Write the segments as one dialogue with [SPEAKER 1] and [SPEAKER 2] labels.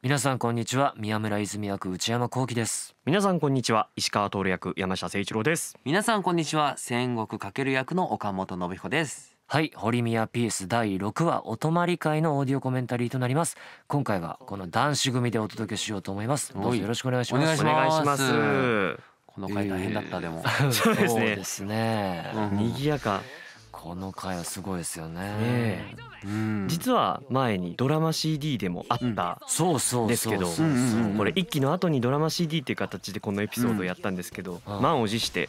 [SPEAKER 1] 皆さんこんにちは宮村泉役内山幸喜です皆さんこんにちは石川徹役山下誠一郎です皆さんこんにちは戦国かける役の岡本信彦ですはい堀宮ピース第六話お泊り会のオーディオコメンタリーとなります今回はこの男子組でお届けしようと思いますどうぞよろしくお願いしますお願いしますこの回大変だった、でも、えー、そうですね賑、やかこの回はすごいですよね。うん、実は前にドラマ CD でもあったですけどこれ一期の後にドラマ CD っていう形でこのエピソードをやったんですけど、満を持して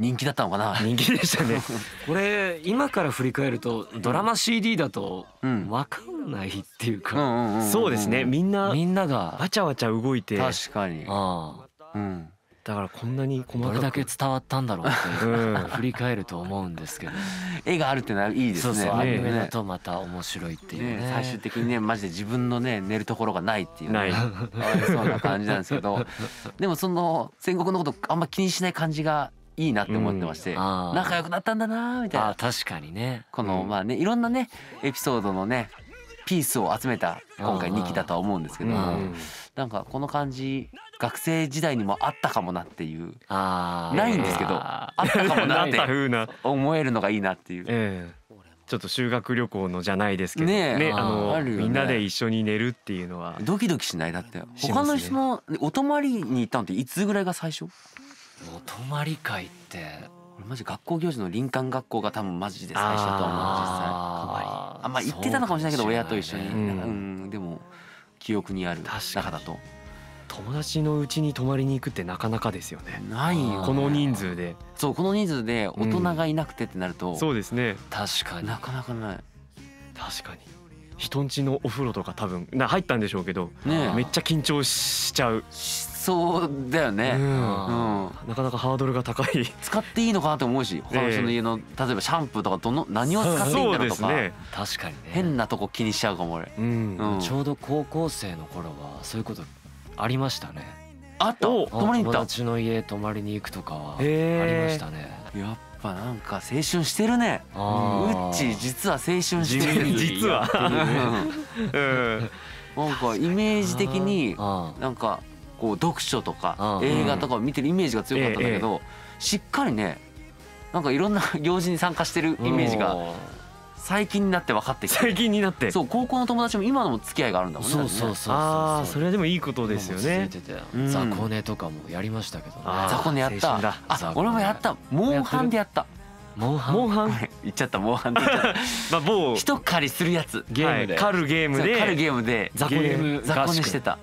[SPEAKER 1] 人気だったのかな人気でしたね これ今から振り返るとドラマ CD だと分かんないっていうかそうですねみんなみんながわちゃわちゃ動いて確かに、ああうん、だからこんなに細かくどれだけ伝わったんだろうって、振り返ると思うんですけど絵があるってのはいいですそねうそうアニメだとまた面白いっていうねね最終的にねマジで自分のね寝るところがないっていうないそうな感じなんですけど でもその戦国のことあんま気にしない感じがいいなって思ってまして、うん仲良くなったんだなみたいあな確かにねこの、うんまあねいろんなねエピソードのねピースを集めた今回2期だとは思うんですけど、うんなんかこの感じ学生時代にもあったかもなっていうないんですけどあったかもなって思えるのがいいなっていう。えー、ちょっと修学旅行のじゃないですけどね、ね、あの、ね、みんなで一緒に寝るっていうのはドキドキしないだって、ね、他の人のお泊まりに行ったのっていつぐらいが最初お泊まり会ってマジ学校行事の林間学校が多分マジで最初だと思う実際あんまあ、行ってたのかもしれないけど親と一緒に、うん、うん、でも記憶にある中だと。友達のうちに泊まりに行くってなかなかですよねないよ、ね、この人数でそうこの人数で大人がいなくてってなると、うん、そうですね確かになかなかない確かに人んちのお風呂とか多分な入ったんでしょうけど、ね、めっちゃ緊張しちゃうそうだよね、うん、うん、なかなかハードルが高い使っていいのかなと思うし他の人の家の、例えばシャンプーとかどの何を使っていいんだろうとか、ね、確かに、ね、変なとこ気にしちゃうかも俺、うん、うん、ちょうど高校生の頃はそういうことありましたねあった泊まりに行った友達の家泊まりに行くとかはありましたねやっぱなんか青春してるねうっち実は青春してる実はなんかイメージ的になんかこう読書とか映画とかを見てるイメージが強かったんだけどしっかりねなんかいろんな行事に参加してるイメージが最近になって分かってきて最近になってそう高校の友達も今のも付き合いがあるんだもんねそうそうそうそうああそれでもいいことですよね雑魚寝とかもやりましたけど、ね、雑魚寝やったあ俺もやったモンハンでやったモンハンモンハン 言っちゃったモンハンって言っちゃったまあ某一狩りするやつゲームで、狩るゲームで狩るゲームで雑魚寝雑魚寝してた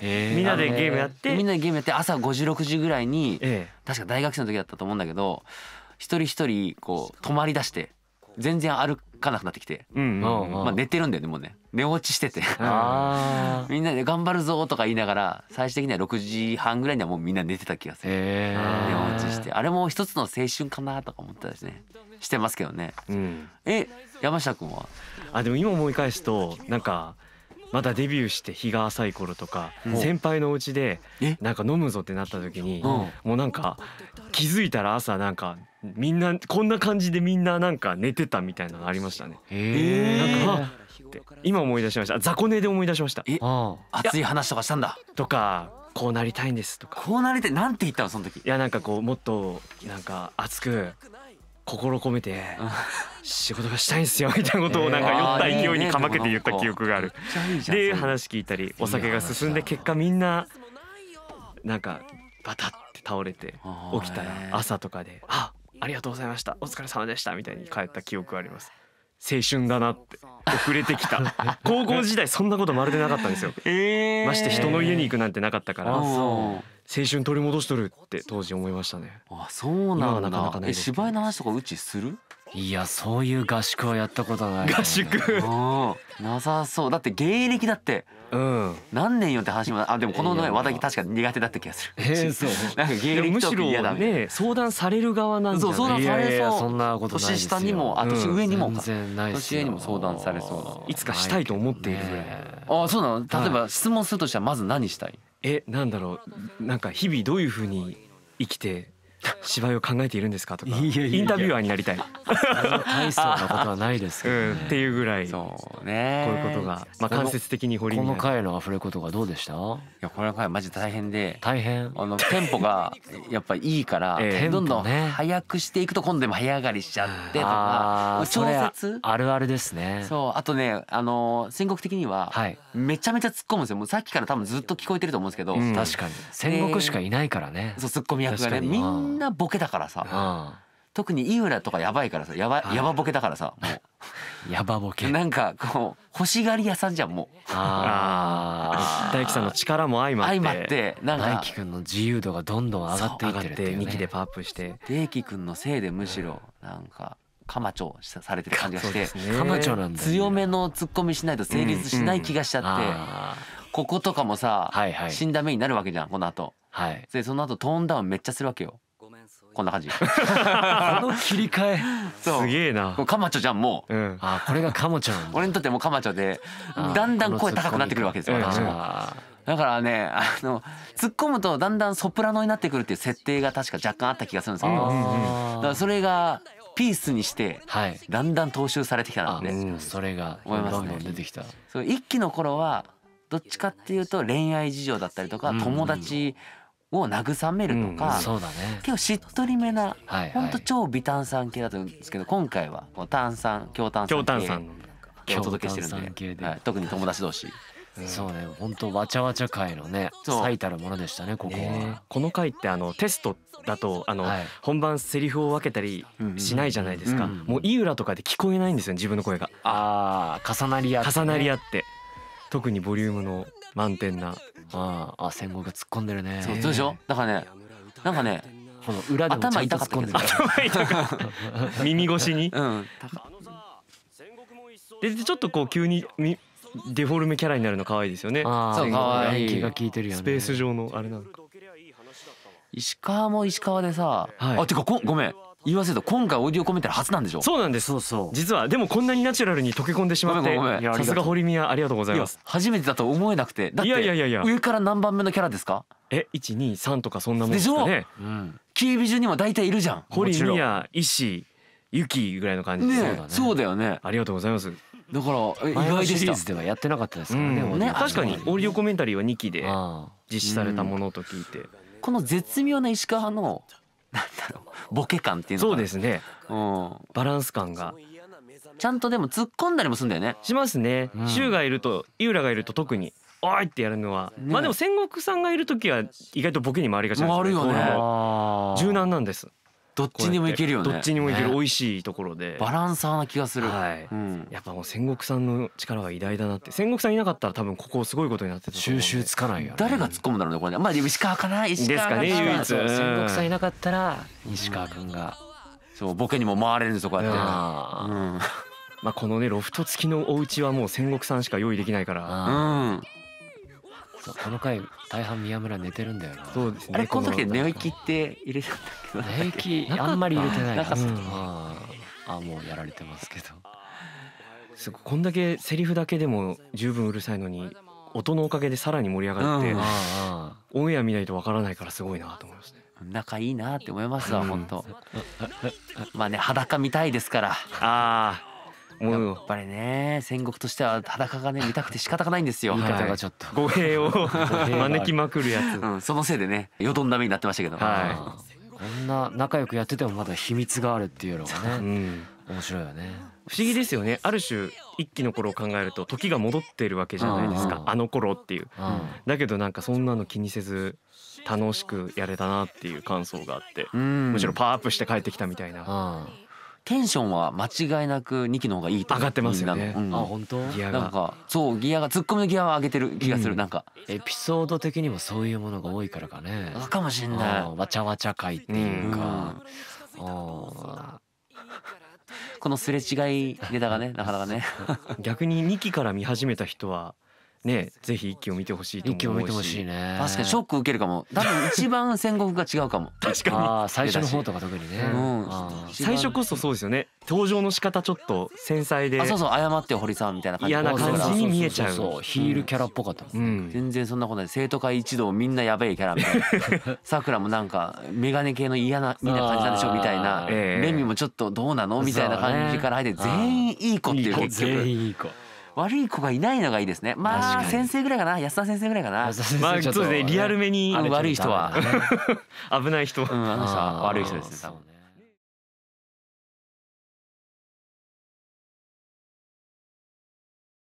[SPEAKER 1] みんなでゲームやってみんなでゲームやって朝5時6時ぐらいに確か大学生の時だったと思うんだけど一人一人こう泊まり出して全然歩かなくなってきて、うんうんまあ、寝てるんだよねもうね寝落ちしてて みんなで頑張るぞとか言いながら最終的には6時半ぐらいにはもうみんな寝てた気がする寝落ちしてあれも一つの青春かなとか思ったですねしてますけどね、うん、え山下君はあでも今思い返すとなんかまだデビューして日が浅い頃とか、先輩のお家でなんか飲むぞってなった時に、もうなんか気づいたら朝なんかみんなこんな感じでみんななんか寝てたみたいなのありましたね。なんか今思い出しました雑魚寝で思い出しました熱い話とかしたんだとかこうなりたいんですとかこうなりたいなんて言ったのその時いやなんかこうもっとなんか熱く心込めて仕事がしたいんですよみたいなことをなんか酔った勢いにかまけて言った記憶がある。で話聞いたりお酒が進んで結果みんななんかバタって倒れて起きたら朝とかで「あありがとうございましたお疲れ様でした」みたいに帰った記憶があります。青春だなって遅れてきた 高校時代そんなことまるでなかったんですよ、えー、まして人の家に行くなんてなかったから青春取り戻しとるって当時思いましたねあそうなんだなかなかない芝居の話とかうちするいやそういう合宿はやったことない、合宿なさそうだって芸歴だってうん、何年よって話もあでもこのね話題確か苦手だった気がする。えー、そうなんか芸歴とか嫌だね相談される側なんそう相談されそうそんなこと年下にもあ年上にも、うん、年上にも相談されそういつかしたいと思っているぐらい。あそうなの例えば質問するとしたらまず何したい、はいえなんだろうなんか日々どういうふうに生きて芝居を考えているんですかとかインタビュアーになりたい大層なことはないですけど、ねうん、っていうぐらいそうねこういうことが、まあ、間接的に掘りこの回のアフレコとかどうでしたいやこの回マジ大変で大変あのテンポが やっぱいいから、えー、どんどん早くしていくと今度でも早上がりしちゃってとか調節あるあるですねそうあとねあの戦国的にはめちゃめちゃ突っ込むんですよもうさっきから多分ずっと聞こえてると思うんですけど、うん、確かに戦国しかいないからね、そう突っ込み役がねみんんなボケだからさ、特に井浦とかやばいからさやばやばボケだからさもうやば ボケなんかこう欲しがり屋さんじゃんもうあ 大樹さんの力も相まって相まってなんか大樹くんの自由度がどんどん上がっていってっていね、2期でパワーアップして大樹くんのせいでむしろなんか鎌町されてる感じがして鎌町なんだ、強めのツッコミしないと成立しない気がしちゃって、うんうん、こことかもさ、はいはい、死んだ目になるわけじゃんこの後、はい、でその後トーンダウンめっちゃするわけよこんな感じこの切り替えすげえなカマチョちゃんも、うん、あこれがカモちゃ俺にとってもカマチョでだんだん声高くなってくるわけですよ私も。だからねあの突っ込むとだんだんソプラノになってくるっていう設定が確か若干あった気がするんですけど、だからそれがピースにして、はい、だんだん踏襲されてきたなって、うん、それが思いますね。出てきた。そう一期の頃はどっちかっていうと恋愛事情だったりとか友達を慰めるとか、そうだね、結構しっとりめな、はいほんと超微炭酸系だと思うんですけど今回はもう炭酸強炭酸系をお届けしてるんではい、特に友達同士。うん、そうね本当わちゃわちゃ界のね最たるものでしたねここは、この回ってあのテストだとあの、はい、本番セリフを分けたりしないじゃないですか、もう井浦とかで聞こえないんですよ自分の声があ重なり合って重なり合って特にボリュームの満点なああ戦国突っ込んでるねそうでしょだからねなんかねこの裏でもちゃんと突っ込んでる頭痛かった耳越しに、うん、でちょっとこう急にみデフォルメキャラになるの可愛いですよねあそう可愛い気が効いてるよねスペース上のあれなんか石川も石川でさ、はい、あてかごごめん言わせると今回オーディオコメンタリー初なんでしょそうなんですそうそう実はでもこんなにナチュラルに溶け込んでしまってさすが堀宮ありがとうございます初めてだと思えなくてだっていやいやいやいや上から何番目のキャラですかえ123とかそんなもんですかね、うん、キービジュにも大体いるじゃん堀宮石ゆきぐらいの感じ、ねね、そうだよねありがとうございますだから意外でシリーズではやってなかったですからねうんね、確かにオーディオコメンタリーは2期で実施されたものと聞いて、この絶妙な石川のなんだろうボケ感っていうのそうですね、うん、バランス感がちゃんとでも突っ込んだりもするんだよねしますね、うん、シュウがいると井浦がいると特においってやるのは、ね、まあでも戦国さんがいる時は意外とボケに回りがちなんですよね柔軟なんですどっちにもいけるよねどっちにもいける、美味しいところでバランサーな気がする、はいうん、やっぱもう戦国さんの力が偉大だなって戦国さんいなかったら多分ここすごいことになってた収集つかないよ、ね、誰が突っ込むんだろうねこれねまあ石川かな石川ですかね唯一戦国さんいなかったら西川君が、うん、そうボケにも回れるんですよこうやって、うん、まあこのねロフト付きのお家はもう戦国さんしか用意できないから、うん、この回大半宮村寝てるんだよなそうですねあれこの時寝息って入れちゃったけど寝息あんまり入れてないな、うん、ああもうやられてますけどすごこんだけセリフだけでも十分うるさいのに音のおかげでさらに盛り上がって、うん、オンエア見ないとわからないからすごいなと思いますね仲いいなって思いますわ、本当まあね裸見たいですからああもうやっぱりね戦国としては裸がね見たくて仕方がないんですよ言い方がちょっと語弊を招きまくるやつ、うん、そのせいでねよどんだ目になってましたけど、はい、こんな仲良くやっててもまだ秘密があるっていうのがね、うん、面白いよね不思議ですよねある種一期の頃を考えると時が戻ってるわけじゃないですか、うんうん、あの頃っていう、うん、だけどなんかそんなの気にせず楽しくやれたなっていう感想があって、むしろパワーアップして帰ってきたみたいな、テンションは間違いなく2期の方がいいと上がってますよね、うん、あ本当ギアがなんかそうギアがツッコミのギアを上げてる気がする、うん、なんかエピソード的にもそういうものが多いからかねかもしんないわちゃわちゃ回っていうか、うん、あこのすれ違いネタがねなかなかね逆に2期から見始めた人はねぜひ一気を見てほしいと思うし一気を見てほしいね確かにショック受けるかも多分一番戦国が違うかも 確かに最初の方とか特にね、うん、最初こそそうですよね登場の仕方ちょっと繊細でそうそう謝って堀さんみたいな感じ嫌な感じに見えちゃうヒールキャラっぽかった、うん、全然そんなことない生徒会一同みんなやべえキャラみたいな さくらもなんか眼鏡系の嫌なみたいな感じなんでしょみたいな、レミもちょっとどうなのみたいな感じから入って全員いい子っていう結局全員いい子悪い子がいないのがいいですねまあ先生ぐらいかな安田先生ぐらいかなまあそうですねリアルめに悪い人は 危ない人は、うん、悪い人ですね多分ね